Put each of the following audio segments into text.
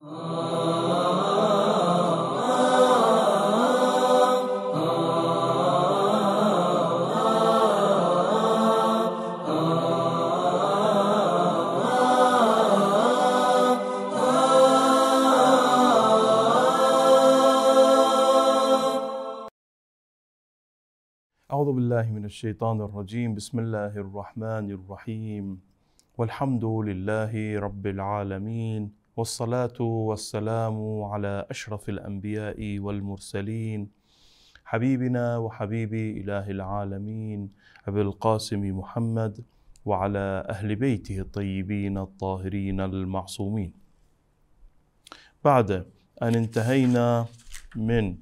أعوذ بالله من الشيطان الرجيم بسم الله الرحمن الرحيم والحمد لله رب العالمين والصلاه والسلام على اشرف الانبياء والمرسلين حبيبنا وحبيب اله العالمين ابي القاسم محمد وعلى اهل بيته الطيبين الطاهرين المعصومين بعد ان انتهينا من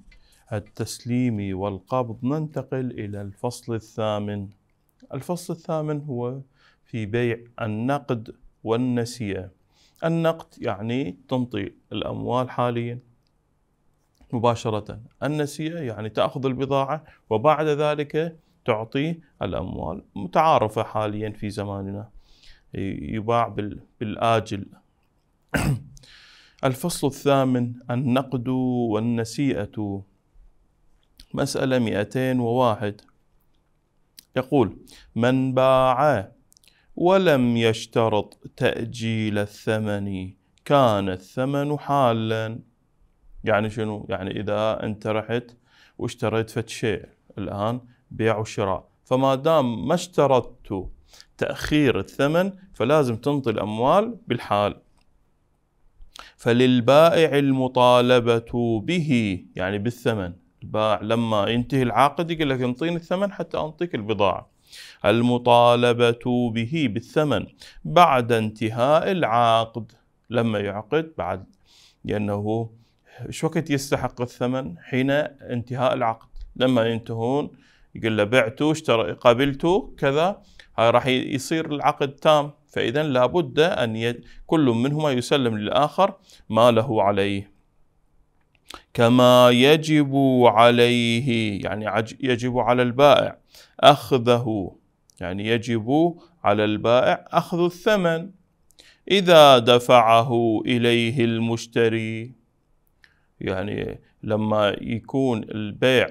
التسليم والقبض ننتقل الى الفصل الثامن الفصل الثامن هو في بيع النقد والنسيئه النقد يعني تنطي الأموال حاليا مباشرة النسيئة يعني تأخذ البضاعة وبعد ذلك تعطي الأموال متعارفة حاليا في زماننا يباع بالآجل الفصل الثامن النقد والنسيئة مسألة 201 يقول من باع ولم يشترط تأجيل الثمن كان الثمن حالا يعني شنو؟ يعني إذا أنت رحت واشتريت فد شيء الآن بيع وشراء فما دام ما اشترطت تأخير الثمن فلازم تنطي الأموال بالحال فللبائع المطالبة به يعني بالثمن البائع لما ينتهي العقد يقول لك انطيني الثمن حتى أنطيك البضاعة المطالبة به بالثمن بعد انتهاء العقد لما يعقد بعد لأنه شو وقت يستحق الثمن حين انتهاء العقد لما ينتهون يقول له بعتوا اشترى قبلتوا كذا هاي راح يصير العقد تام فاذا لابد ان ي... كل منهما يسلم للاخر ما له عليه كما يجب عليه يعني يجب على البائع أخذه يعني يجب على البائع أخذ الثمن إذا دفعه إليه المشتري يعني لما يكون البيع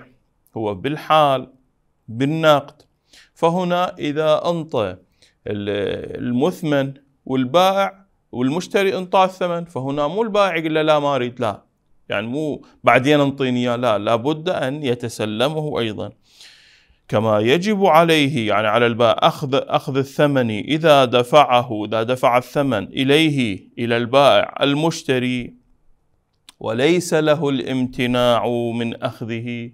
هو بالحال بالنقد فهنا إذا أنطى المثمن والبائع والمشتري انطاه الثمن فهنا مو البائع يقول له لا ما اريد لا يعني مو بعدين انطيني اياه لا لابد ان يتسلمه ايضا كما يجب عليه يعني على الباء أخذ أخذ الثمن إذا دفعه إذا دفع الثمن إليه إلى البائع المشتري وليس له الامتناع من أخذه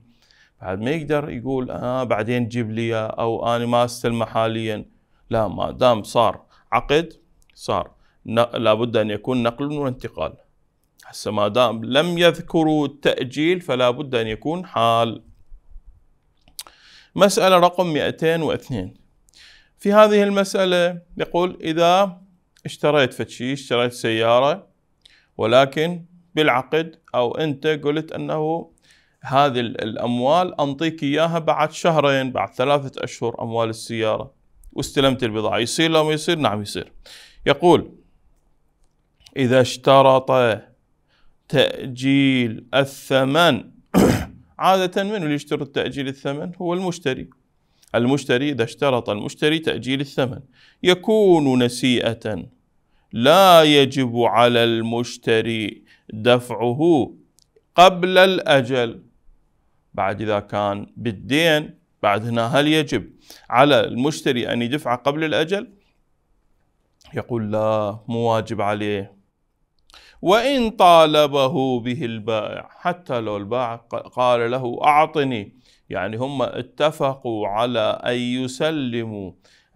بعد ما يقدر يقول آه بعدين جيب لي أو أنا ما أستلمه حاليا لا ما دام صار عقد صار لابد أن يكون نقل وانتقال هسه ما دام لم يذكروا التأجيل فلا بد أن يكون حال مسألة رقم 202 في هذه المسألة يقول إذا اشتريت فتشي اشتريت سيارة ولكن بالعقد أو أنت قلت أنه هذه الأموال أنطيك إياها بعد شهرين بعد ثلاثة أشهر أموال السيارة واستلمت البضاعة يصير لو ما يصير نعم يصير يقول إذا اشترط تأجيل الثمن عادة من اللي يشترط تأجيل الثمن هو المشتري المشتري إذا اشترط المشتري تأجيل الثمن يكون نسيئة لا يجب على المشتري دفعه قبل الأجل بعد إذا كان بالدين بعد هنا هل يجب على المشتري أن يدفع قبل الأجل؟ يقول لا مو واجب عليه وإن طالبه به البائع حتى لو البائع قال له أعطني يعني هم اتفقوا على أن يسلموا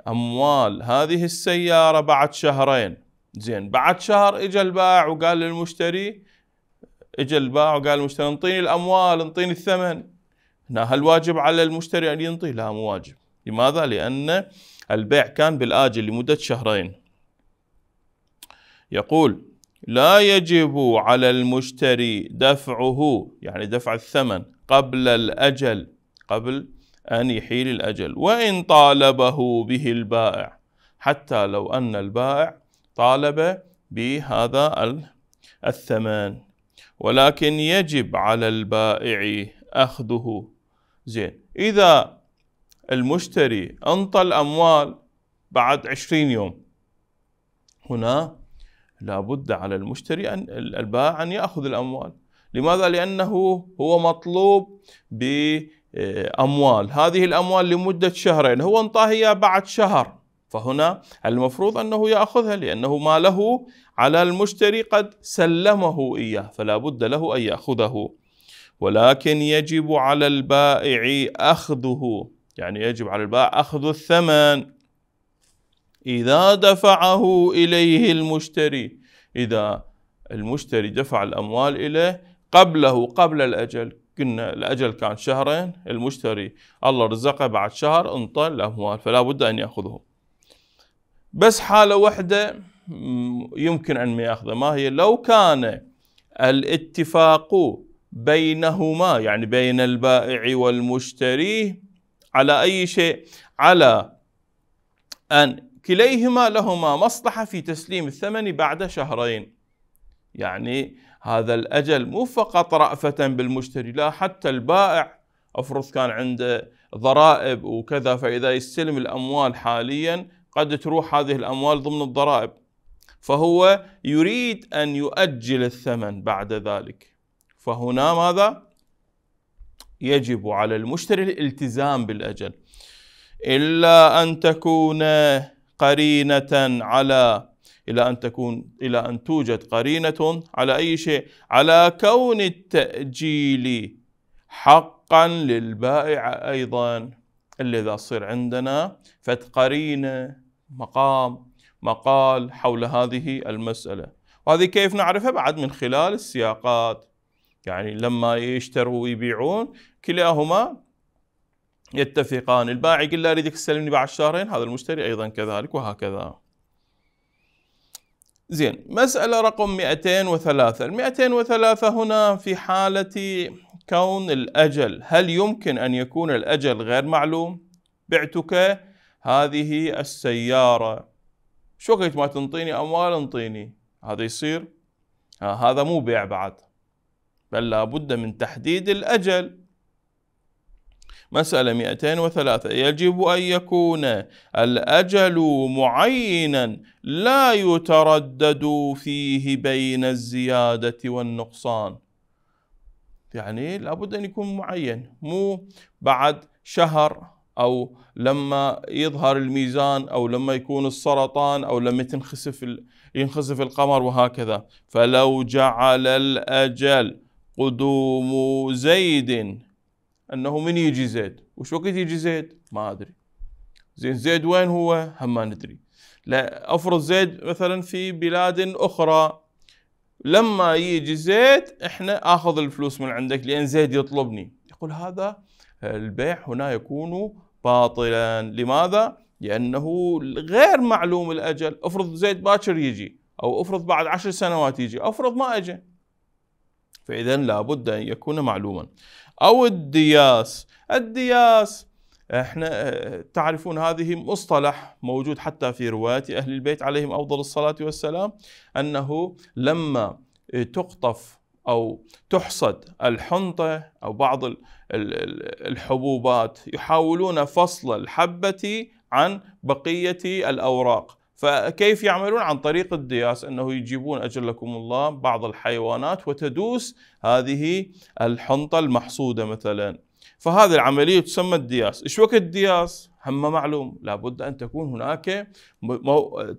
أموال هذه السيارة بعد شهرين زين بعد شهر إجا البائع وقال للمشتري إجا البائع وقال للمشتري انطيني الأموال انطيني الثمن هنا هل واجب على المشتري أن ينطي؟ لا مو واجب لماذا؟ لأن البيع كان بالآجل لمدة شهرين يقول لا يجب على المشتري دفعه يعني دفع الثمن قبل الأجل قبل أن يحيل الأجل وإن طالبه به البائع حتى لو أن البائع طالب بهذا الثمن ولكن يجب على البائع أخذه زين إذا المشتري أنطى الأموال بعد عشرين يوم هنا لابد على المشتري أن الباع أن يأخذ الأموال لماذا؟ لأنه هو مطلوب بأموال هذه الأموال لمدة شهرين هو انطاه إياه بعد شهر فهنا المفروض أنه يأخذها لأنه ما له على المشتري قد سلمه إياه فلا بد له أن يأخذه ولكن يجب على البائع أخذه يعني يجب على البائع أخذ الثمن إذا دفعه إليه المشتري إذا المشتري دفع الأموال إليه قبله قبل الأجل كنا الأجل كان شهرين المشتري الله رزقه بعد شهر انطى الأموال فلا بد أن يأخذه بس حالة واحدة يمكن أن يأخذه ما هي لو كان الاتفاق بينهما يعني بين البائع والمشتري على أي شيء على أن كليهما لهما مصلحة في تسليم الثمن بعد شهرين يعني هذا الأجل مو فقط رأفة بالمشتري لا حتى البائع أفرض كان عنده ضرائب وكذا فإذا يستلم الأموال حاليا قد تروح هذه الأموال ضمن الضرائب فهو يريد أن يؤجل الثمن بعد ذلك فهنا ماذا؟ يجب على المشتري الالتزام بالأجل إلا أن تكون قرينة على إلى أن تكون إلى أن توجد قرينة على أي شيء على كون التأجيل حقا للبائع أيضا اللي إذا صير عندنا فت قرينة مقام مقال حول هذه المسألة وهذه كيف نعرفها بعد من خلال السياقات يعني لما يشتروا ويبيعون كلاهما يتفقان البائع يقول له اريدك تسلمني بعد شهرين هذا المشتري ايضا كذلك وهكذا زين مسألة رقم 203 ال 203 هنا في حالة كون الأجل هل يمكن أن يكون الأجل غير معلوم بعتك هذه السيارة شو قلت ما تنطيني أموال انطيني هذا يصير آه هذا مو بيع بعد بل لابد من تحديد الأجل مسألة 203 يجب أن يكون الأجل معينا لا يتردد فيه بين الزيادة والنقصان يعني لابد أن يكون معين مو بعد شهر أو لما يظهر الميزان أو لما يكون السرطان أو لما تنخسف ينخسف القمر وهكذا فلو جعل الأجل قدوم زيد انه من يجي زيد وش وقت يجي زيد ما ادري زين زيد وين هو هم ما ندري لا افرض زيد مثلا في بلاد اخرى لما يجي زيد احنا اخذ الفلوس من عندك لان زيد يطلبني يقول هذا البيع هنا يكون باطلا لماذا لانه غير معلوم الاجل افرض زيد باكر يجي او افرض بعد عشر سنوات يجي افرض ما اجى فاذا لابد ان يكون معلوما أو الدياس الدياس احنا آه، تعرفون هذه مصطلح موجود حتى في رواية أهل البيت عليهم أفضل الصلاة والسلام أنه لما آه، تقطف أو تحصد الحنطة أو بعض الحبوبات يحاولون فصل الحبة عن بقية الأوراق فكيف يعملون عن طريق الدياس انه يجيبون اجلكم الله بعض الحيوانات وتدوس هذه الحنطه المحصوده مثلا فهذه العمليه تسمى الدياس، ايش وقت الدياس؟ هم معلوم لابد ان تكون هناك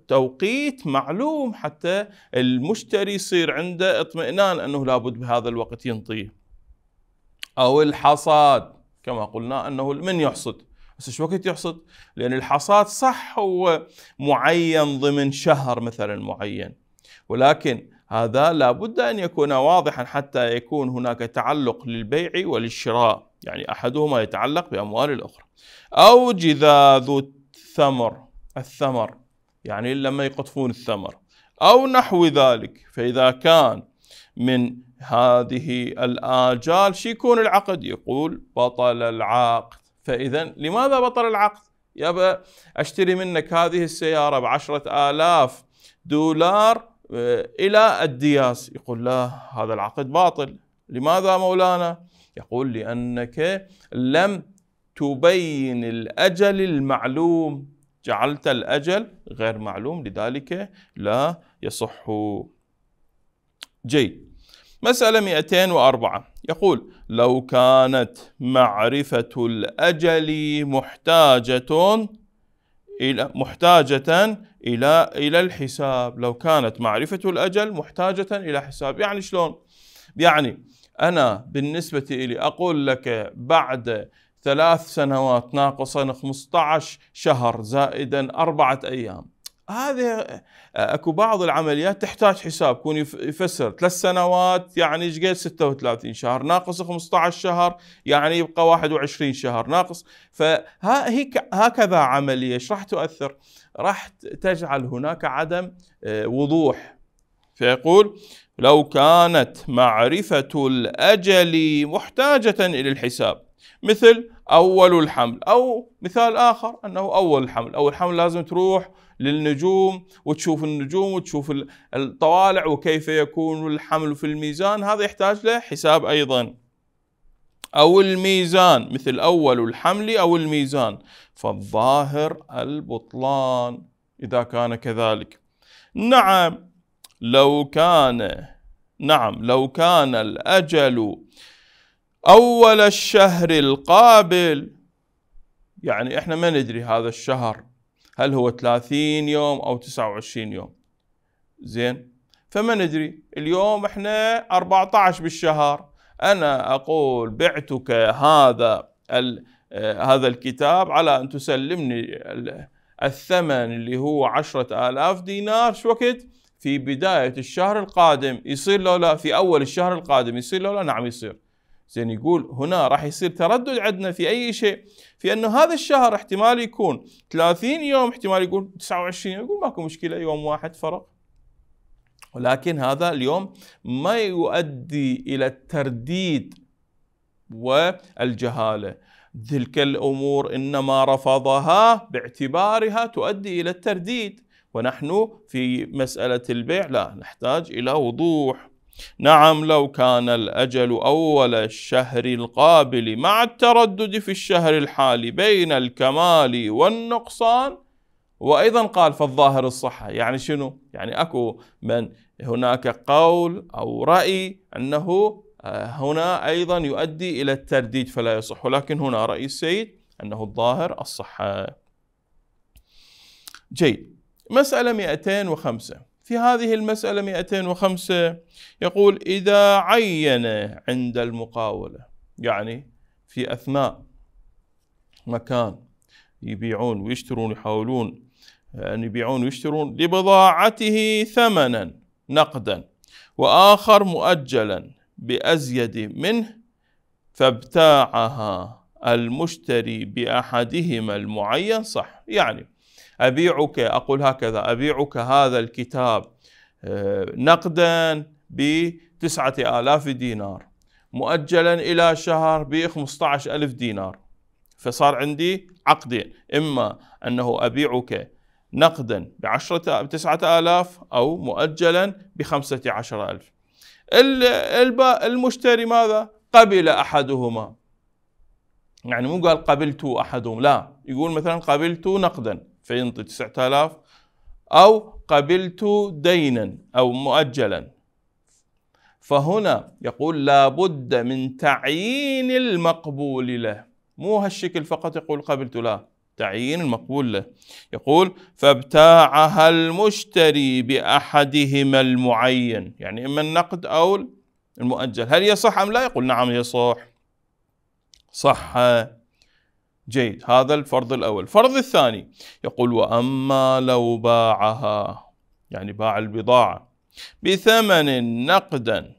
توقيت معلوم حتى المشتري يصير عنده اطمئنان انه لابد بهذا الوقت ينطيه. او الحصاد كما قلنا انه من يحصد بس ايش وقت يحصد؟ لان الحصاد صح هو معين ضمن شهر مثلا معين ولكن هذا لابد ان يكون واضحا حتى يكون هناك تعلق للبيع وللشراء يعني احدهما يتعلق باموال الاخرى او جذاذ الثمر الثمر يعني لما يقطفون الثمر او نحو ذلك فاذا كان من هذه الاجال شو يكون العقد يقول بطل العقد فإذا لماذا بطل العقد؟ يبا أشتري منك هذه السيارة بعشرة آلاف دولار آه، إلى الدياس يقول لا هذا العقد باطل لماذا مولانا؟ يقول لأنك لم تبين الأجل المعلوم جعلت الأجل غير معلوم لذلك لا يصح جيد مسألة 204 يقول لو كانت معرفة الأجل محتاجة إلى محتاجة إلى إلى الحساب، لو كانت معرفة الأجل محتاجة إلى حساب، يعني شلون؟ يعني أنا بالنسبة إلي أقول لك بعد ثلاث سنوات ناقصا 15 شهر زائدا أربعة أيام هذه آه، اكو بعض العمليات تحتاج حساب يكون يفسر ثلاث سنوات يعني ايش قد 36 شهر ناقص 15 شهر يعني يبقى 21 شهر ناقص فهكذا هكذا عمليه ايش راح تؤثر؟ راح تجعل هناك عدم آه، وضوح فيقول لو كانت معرفه الاجل محتاجه الى الحساب مثل أول الحمل أو مثال آخر أنه أول الحمل أول الحمل لازم تروح للنجوم وتشوف النجوم وتشوف الطوالع وكيف يكون الحمل في الميزان هذا يحتاج له حساب أيضا أو الميزان مثل أول الحمل أو الميزان فالظاهر البطلان إذا كان كذلك نعم لو كان نعم لو كان الأجل أول الشهر القابل يعني إحنا ما ندري هذا الشهر هل هو 30 يوم أو 29 يوم زين فما ندري اليوم إحنا 14 بالشهر أنا أقول بعتك هذا هذا الكتاب على أن تسلمني الثمن اللي هو عشرة آلاف دينار شو وقت في بداية الشهر القادم يصير لو لا في أول الشهر القادم يصير لو لا نعم يصير زين يقول هنا راح يصير تردد عندنا في اي شيء في انه هذا الشهر احتمال يكون 30 يوم احتمال يقول 29 يقول ماكو مشكله يوم واحد فرق ولكن هذا اليوم ما يؤدي الى الترديد والجهاله تلك الامور انما رفضها باعتبارها تؤدي الى الترديد ونحن في مساله البيع لا نحتاج الى وضوح نعم لو كان الأجل أول الشهر القابل مع التردد في الشهر الحالي بين الكمال والنقصان وأيضا قال فالظاهر الصحة يعني شنو؟ يعني أكو من هناك قول أو رأي أنه آه، هنا أيضا يؤدي إلى الترديد فلا يصح ولكن هنا رأي السيد أنه الظاهر الصحة جيد مسألة 205 في هذه المسألة 205 يقول إذا عين عند المقاولة يعني في أثناء مكان يبيعون ويشترون يحاولون آه، أن يبيعون ويشترون لبضاعته ثمنا نقدا وآخر مؤجلا بأزيد منه فابتاعها المشتري بأحدهما المعين صح يعني أبيعك أقول هكذا أبيعك هذا الكتاب آه، نقدا بتسعة آلاف دينار مؤجلا إلى شهر ب عشر ألف دينار فصار عندي عقدين إما أنه أبيعك نقدا بعشرة بتسعة آلاف أو مؤجلا بخمسة عشر ألف المشتري ماذا قبل أحدهما يعني مو قال قبلت أحدهم لا يقول مثلا قبلت نقدا فينطي 9000 أو قبلت دينا أو مؤجلا فهنا يقول لابد من تعيين المقبول له مو هالشكل فقط يقول قبلت لا تعيين المقبول له يقول فابتاعها المشتري بأحدهما المعين يعني إما النقد أو المؤجل هل يصح أم لا يقول نعم يصح صح جيد هذا الفرض الأول الفرض الثاني يقول وأما لو باعها يعني باع البضاعة بثمن نقدا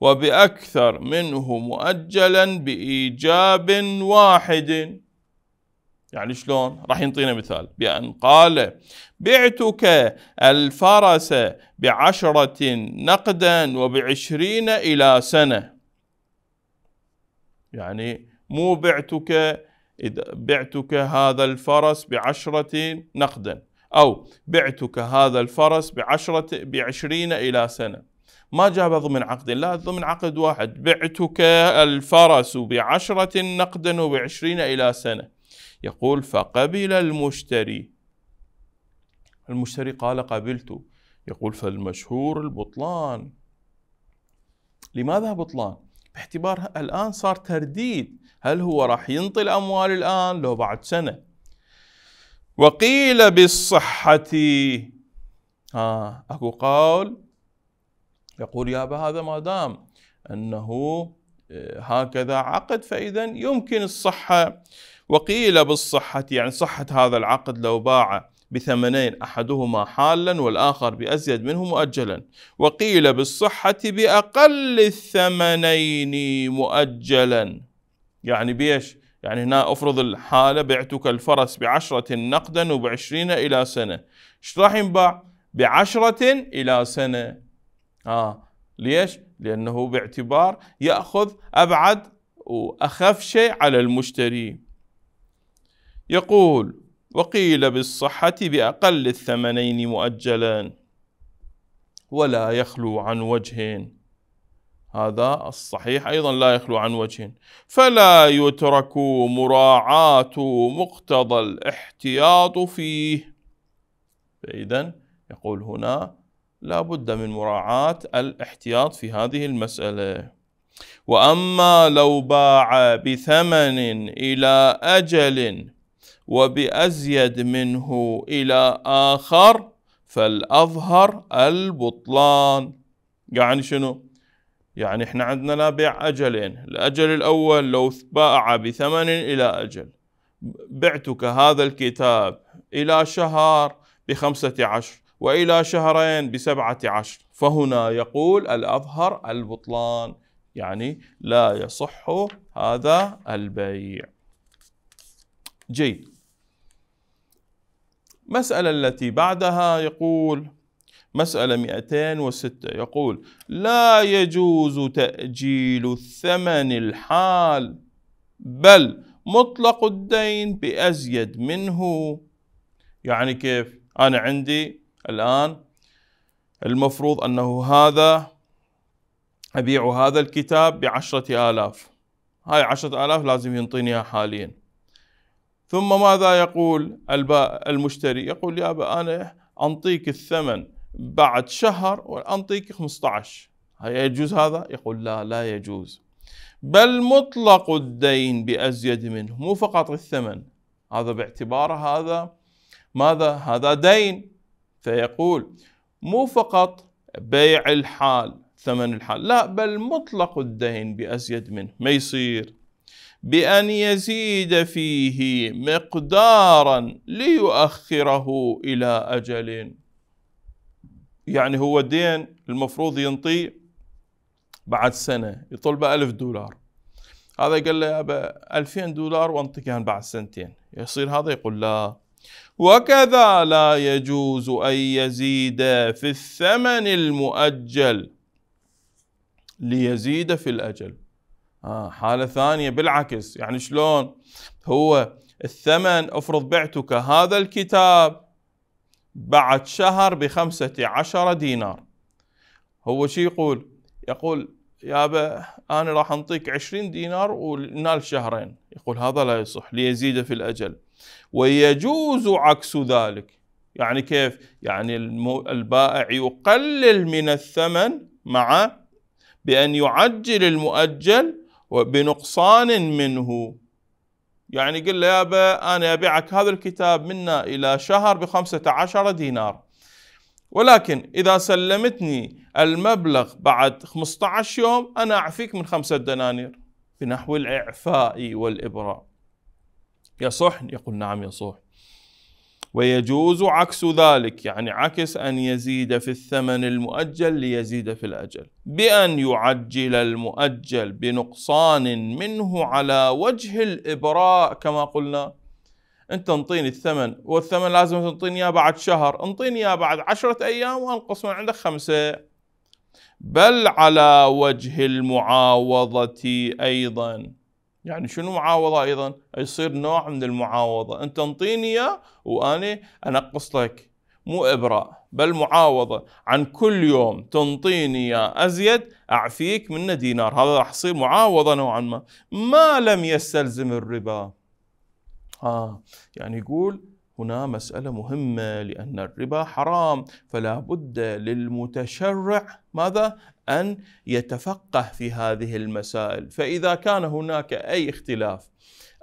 وبأكثر منه مؤجلا بإيجاب واحد يعني شلون راح ينطينا مثال بأن قال بعتك الفرس بعشرة نقدا وبعشرين إلى سنة يعني مو بعتك إذا بعتك هذا الفرس بعشرة نقدا أو بعتك هذا الفرس بعشرة بعشرين إلى سنة ما جاب ضمن عقد لا ضمن عقد واحد بعتك الفرس بعشرة نقدا وبعشرين إلى سنة يقول فقبل المشتري المشتري قال قبلت يقول فالمشهور البطلان لماذا بطلان باعتبارها الآن صار ترديد هل هو راح ينطي الأموال الآن لو بعد سنة وقيل بالصحة آه أكو قول يقول أبا هذا ما دام أنه آه، هكذا عقد فإذا يمكن الصحة وقيل بالصحة يعني صحة هذا العقد لو باعه بثمنين أحدهما حالا والآخر بأزيد منه مؤجلا وقيل بالصحة بأقل الثمنين مؤجلا يعني بيش؟ يعني هنا افرض الحاله بعتك الفرس بعشرة نقدا وبعشرين الى سنه ايش راح ينباع؟ بعشرة الى سنه اه ليش؟ لانه باعتبار ياخذ ابعد واخف شيء على المشتري يقول وقيل بالصحة بأقل الثمنين مؤجلان ولا يخلو عن وجه هذا الصحيح أيضا لا يخلو عن وجه فلا يترك مراعاة مقتضى الاحتياط فيه فإذا يقول هنا لا بد من مراعاة الاحتياط في هذه المسألة وأما لو باع بثمن إلى أجل وبأزيد منه إلى آخر فالأظهر البطلان يعني شنو؟ يعني احنا عندنا لا بيع أجلين الأجل الأول لو باع بثمن إلى أجل بعتك هذا الكتاب إلى شهر بخمسة عشر وإلى شهرين بسبعة عشر فهنا يقول الأظهر البطلان يعني لا يصح هذا البيع جيد المسألة التي بعدها يقول مسألة 206 يقول لا يجوز تأجيل الثمن الحال بل مطلق الدين بأزيد منه يعني كيف أنا عندي الآن المفروض أنه هذا أبيع هذا الكتاب بعشرة آلاف هاي عشرة آلاف لازم ينطيني حاليا ثم ماذا يقول المشتري يقول يا أبا أنا أنطيك الثمن بعد شهر وأنطيك 15 هل يجوز هذا؟ يقول لا لا يجوز بل مطلق الدين بأزيد منه مو فقط الثمن هذا باعتباره هذا ماذا؟ هذا دين فيقول مو فقط بيع الحال ثمن الحال لا بل مطلق الدين بأزيد منه ما يصير بأن يزيد فيه مقدارا ليؤخره إلى أجل يعني هو دين المفروض ينطيه بعد سنة يطلب ألف دولار هذا قال له أبا ألفين دولار وانطيك بعد سنتين يصير هذا يقول لا وكذا لا يجوز أن يزيد في الثمن المؤجل ليزيد في الأجل آه حالة ثانية بالعكس يعني شلون هو الثمن افرض بعتك هذا الكتاب بعد شهر بخمسة عشر دينار هو شي يقول يقول يا با أنا راح أنطيك عشرين دينار ونال شهرين يقول هذا لا يصح ليزيد في الأجل ويجوز عكس ذلك يعني كيف يعني البائع يقلل من الثمن مع بأن يعجل المؤجل وبنقصان منه يعني قل له يا با أنا أبيعك هذا الكتاب منا إلى شهر بخمسة عشر دينار ولكن إذا سلمتني المبلغ بعد 15 يوم أنا أعفيك من خمسة دنانير بنحو الإعفاء والإبراء يصح يقول نعم يصح ويجوز عكس ذلك يعني عكس أن يزيد في الثمن المؤجل ليزيد في الأجل بأن يعجل المؤجل بنقصان منه على وجه الإبراء كما قلنا أنت انطيني الثمن والثمن لازم تنطيني إياه بعد شهر انطيني إياه بعد عشرة أيام وأنقص من عندك خمسة بل على وجه المعاوضة أيضاً يعني شنو معاوضه ايضا؟ يصير نوع من المعاوضه، انت انطيني اياه وانا انقص لك مو ابراء بل معاوضه عن كل يوم تنطيني اياه ازيد اعفيك منه دينار، هذا راح يصير معاوضه نوعا ما، ما لم يستلزم الربا. آه يعني يقول هنا مسألة مهمة لأن الربا حرام فلا بد للمتشرع ماذا أن يتفقه في هذه المسائل فإذا كان هناك أي اختلاف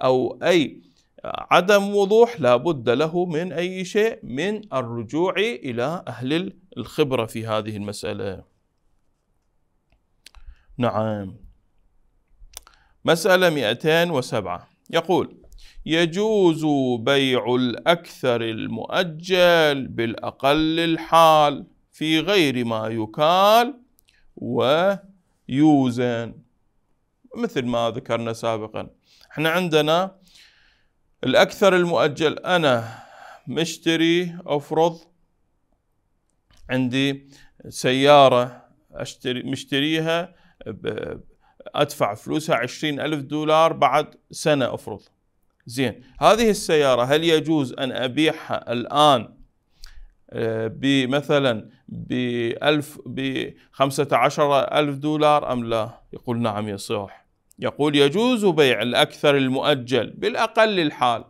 أو أي عدم وضوح لا بد له من أي شيء من الرجوع إلى أهل الخبرة في هذه المسألة نعم مسألة 207 يقول يجوز بيع الأكثر المؤجل بالأقل الحال في غير ما يكال ويوزن مثل ما ذكرنا سابقا احنا عندنا الأكثر المؤجل أنا مشتري أفرض عندي سيارة أشتري مشتريها أدفع فلوسها عشرين ألف دولار بعد سنة أفرض زين هذه السيارة هل يجوز أن أبيعها الآن آه، بمثلا ب 1000 عشر ألف دولار أم لا يقول نعم يصح يقول يجوز بيع الأكثر المؤجل بالأقل الحال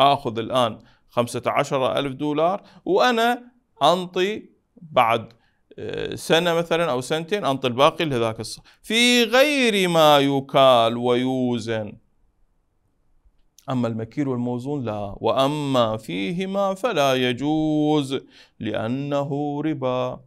آخذ الآن خمسة عشر ألف دولار وأنا أنطي بعد آه، سنة مثلا أو سنتين أنطي الباقي لهذاك الصحيح في غير ما يكال ويوزن أما المكير والموزون لا وأما فيهما فلا يجوز لأنه ربا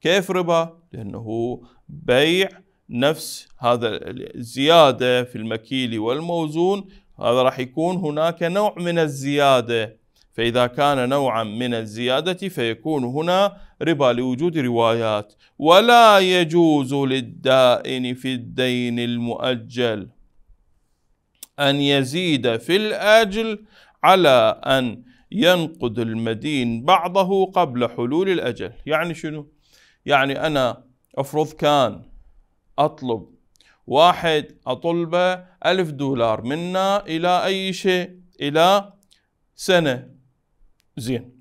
كيف ربا؟ لأنه بيع نفس هذا الزيادة في المكيل والموزون هذا راح يكون هناك نوع من الزيادة فإذا كان نوعا من الزيادة فيكون هنا ربا لوجود روايات ولا يجوز للدائن في الدين المؤجل أن يزيد في الآجل على أن ينقد المدين بعضه قبل حلول الأجل يعني شنو؟ يعني أنا أفرض كان أطلب واحد أطلبه ألف دولار منا إلى أي شيء إلى سنة زين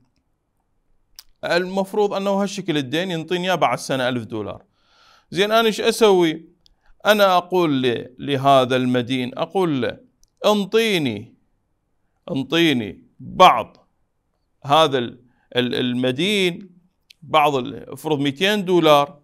المفروض أنه هالشكل الدين ينطيني بعد سنة ألف دولار زين أنا إيش أسوي أنا أقول لهذا المدين أقول له انطيني انطيني بعض هذا المدين بعض افرض 200 دولار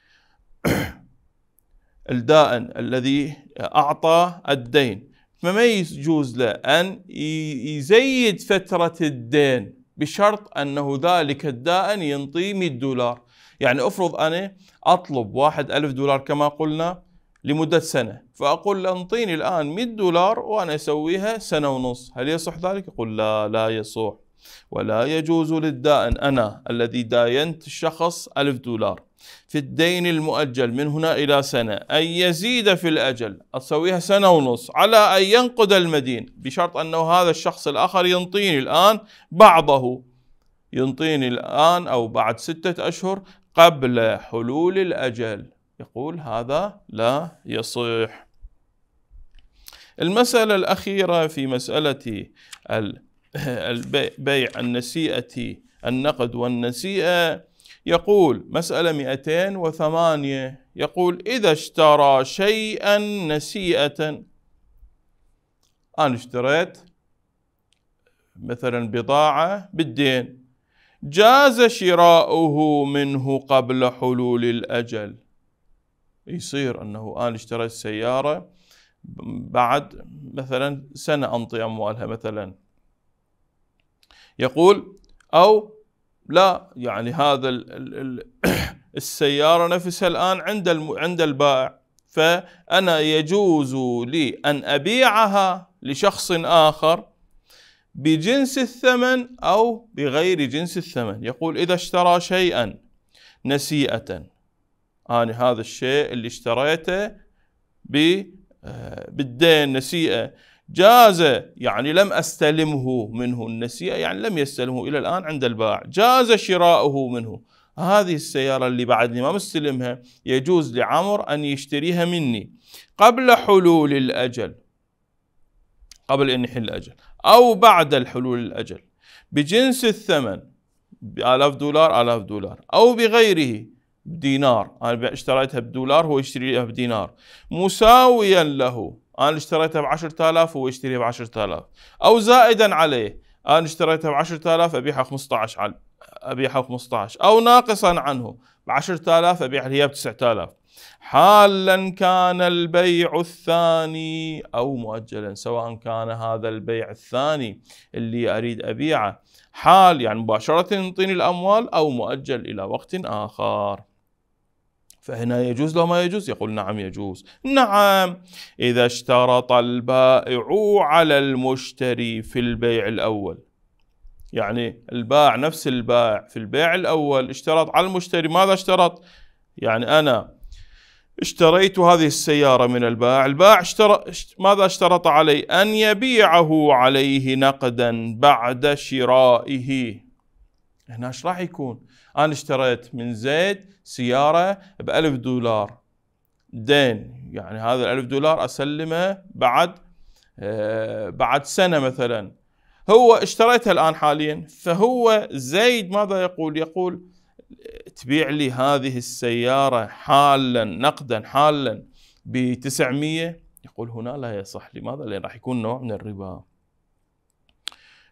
الدائن الذي أعطى الدين فما يجوز له أن يزيد فترة الدين بشرط أنه ذلك الدائن ينطي 100 دولار يعني افرض انا اطلب واحد ألف دولار كما قلنا لمدة سنة فأقول أنطيني الآن 100 دولار وأنا أسويها سنة ونص هل يصح ذلك؟ يقول لا لا يصح ولا يجوز للدائن أنا الذي داينت الشخص ألف دولار في الدين المؤجل من هنا إلى سنة أن يزيد في الأجل أسويها سنة ونص على أن ينقد المدين بشرط أنه هذا الشخص الآخر ينطيني الآن بعضه ينطيني الآن أو بعد ستة أشهر قبل حلول الأجل يقول هذا لا يصح المسألة الأخيرة في مسألة البيع النسيئة النقد والنسيئة يقول مسألة 208 يقول إذا اشترى شيئا نسيئة أنا اشتريت مثلا بضاعة بالدين جاز شراؤه منه قبل حلول الأجل يصير أنه أنا اشتريت سيارة بعد مثلا سنة أنطي أموالها مثلا يقول أو لا يعني هذا السيارة نفسها الآن عند عند البائع فأنا يجوز لي أن أبيعها لشخص آخر بجنس الثمن أو بغير جنس الثمن يقول إذا اشترى شيئا نسيئة أنا هذا الشيء اللي اشتريته آه، بالدين نسيئة جاز يعني لم أستلمه منه النسيئة يعني لم يستلمه إلى الآن عند الباع جاز شراؤه منه هذه السيارة اللي بعدني ما مستلمها يجوز لعمر أن يشتريها مني قبل حلول الأجل قبل أن يحل الأجل أو بعد الحلول الأجل بجنس الثمن بآلاف دولار آلاف دولار أو بغيره دينار أنا اشتريتها بدولار هو يشتريها بدينار مساويا له أنا اشتريتها بعشرة 10000 هو يشتريها بعشرة 10000 أو زائدا عليه أنا اشتريتها بعشرة 10000 أبيعها عشر أبيعها 15 أو ناقصا عنه بعشرة 10000 أبيعها هي بتسعة 9000 حالا كان البيع الثاني أو مؤجلا سواء كان هذا البيع الثاني اللي أريد أبيعه حال يعني مباشرة ينطيني الأموال أو مؤجل إلى وقت آخر فهنا يجوز لو ما يجوز يقول نعم يجوز نعم إذا اشترط البائع على المشتري في البيع الأول يعني الباع نفس البائع في البيع الأول اشترط على المشتري ماذا اشترط يعني أنا اشتريت هذه السيارة من البائع البائع اشترى ماذا اشترط علي أن يبيعه عليه نقدا بعد شرائه هنا ايش راح يكون أنا اشتريت من زيد سيارة بألف دولار دين يعني هذا الألف دولار أسلمه بعد آه بعد سنة مثلا هو اشتريتها الآن حاليا فهو زيد ماذا يقول يقول تبيع لي هذه السيارة حالا نقدا حالا ب 900 يقول هنا لا يصح لماذا؟ لأن راح يكون نوع من الربا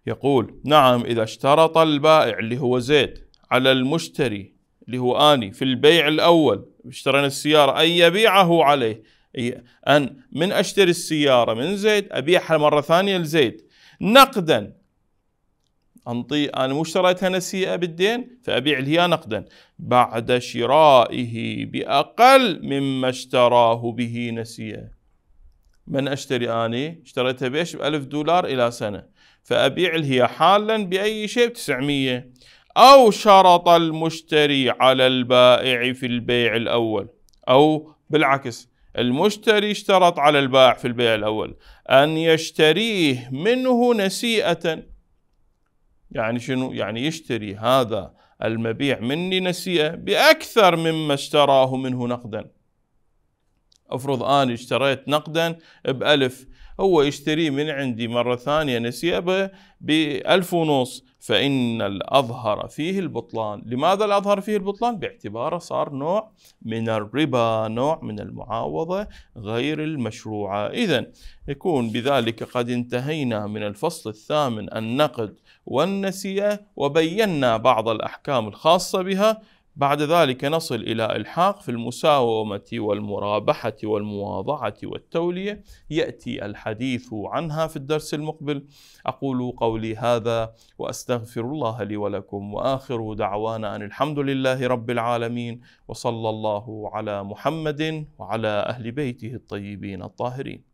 يقول نعم إذا اشترط البائع اللي هو زيد على المشتري اللي هو أني في البيع الأول اشترينا السيارة أن يبيعه عليه أن من أشتري السيارة من زيد أبيعها مرة ثانية لزيد نقدا أنطي أنا مو اشتريتها نسيئة بالدين فأبيع لي نقدا بعد شرائه بأقل مما اشتراه به نسيئة من أشتري أني اشتريتها بإيش ب1000 دولار إلى سنة فأبيع لي حالا بأي شيء 900 أو شرط المشتري على البائع في البيع الأول أو بالعكس المشتري اشترط على البائع في البيع الأول أن يشتريه منه نسيئة يعني شنو يعني يشتري هذا المبيع مني نسيئة بأكثر مما اشتراه منه نقدا أفرض أنا اشتريت نقدا بألف هو يشتري من عندي مرة ثانية نسيئة بألف ونص فإن الأظهر فيه البطلان لماذا الأظهر فيه البطلان؟ باعتباره صار نوع من الربا نوع من المعاوضة غير المشروعة إذا يكون بذلك قد انتهينا من الفصل الثامن النقد والنسيئة وبينا بعض الأحكام الخاصة بها بعد ذلك نصل إلى إلحاق في المساومة والمرابحة والمواضعة والتولية يأتي الحديث عنها في الدرس المقبل أقول قولي هذا وأستغفر الله لي ولكم وآخر دعوانا أن الحمد لله رب العالمين وصلى الله على محمد وعلى أهل بيته الطيبين الطاهرين